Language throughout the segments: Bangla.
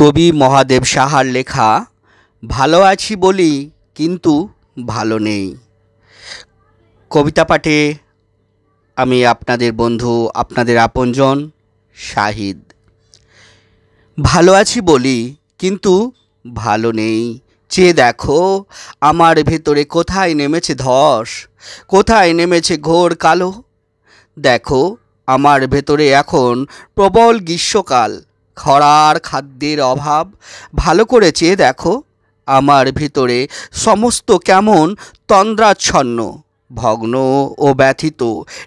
কবি মহাদেব সাহার লেখা ভালো আছি বলি কিন্তু ভালো নেই কবিতা পাঠে আমি আপনাদের বন্ধু আপনাদের আপনজন শাহিদ ভালো আছি বলি কিন্তু ভালো নেই চেয়ে দেখো আমার ভেতরে কোথায় নেমেছে ধস কোথায় নেমেছে ঘোর কালো দেখো আমার ভেতরে এখন প্রবল গ্রীষ্মকাল খরার খাদ্যের অভাব ভালো করে চেয়ে দেখো আমার ভিতরে সমস্ত কেমন তন্দ্রাচ্ছন্ন ভগ্ন ও ব্যথিত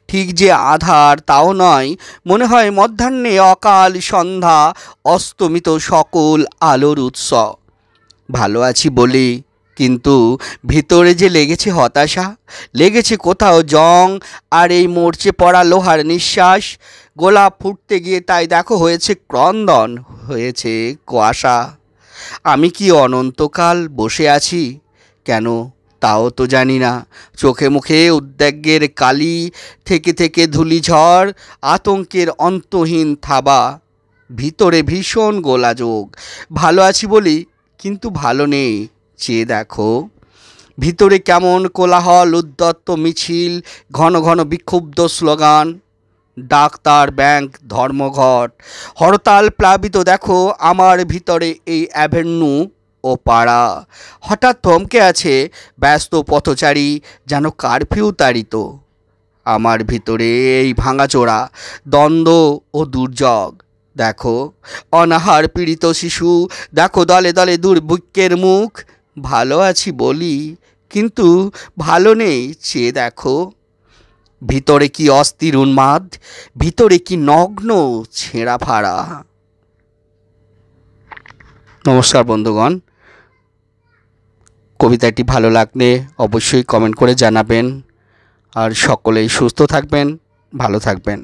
ঠিক যে আধার তাও নয় মনে হয় মধ্যাহ্নে অকাল সন্ধ্যা অস্তমিত সকল আলোর উৎস ভালো আছি বলি কিন্তু ভিতরে যে লেগেছে হতাশা লেগেছে কোথাও জং আর এই মরচে পড়া লোহার নিঃশ্বাস গোলাপ ফুটতে গিয়ে তাই দেখো হয়েছে ক্রন্দন হয়েছে কুয়াশা আমি কি অনন্তকাল বসে আছি কেন তাও তো জানি না চোখে মুখে উদ্বেগের কালি থেকে থেকে ধুলি ঝড় আতঙ্কের অন্তহীন থাবা ভিতরে ভীষণ গোলাযোগ ভালো আছি বলি কিন্তু ভালো নেই চেয়ে দেখো ভিতরে কেমন কোলাহল উদ্যত্ত মিছিল ঘন ঘন বিক্ষুব্ধ স্লোগান ডাক্তার ব্যাংক ধর্মঘট হরতাল প্লাবিত দেখো আমার ভিতরে এই অ্যাভেন্যু ও পাড়া হঠাৎ থমকে আছে ব্যস্ত পথচারী যেন কারফিউ তাড়িত আমার ভিতরে এই ভাঙাচোরা দ্বন্দ্ব ও দুর্যোগ দেখো অনাহার পীড়িত শিশু দেখো দলে দলে দুর্ভিক্ষের মুখ ভালো আছি বলি কিন্তু ভালো নেই চেয়ে দেখো ভিতরে কি অস্থির উন্মাদ ভিতরে কি নগ্ন ছেঁড়া ফাড়া নমস্কার বন্ধুগণ কবিতাটি ভালো লাগলে অবশ্যই কমেন্ট করে জানাবেন আর সকলেই সুস্থ থাকবেন ভালো থাকবেন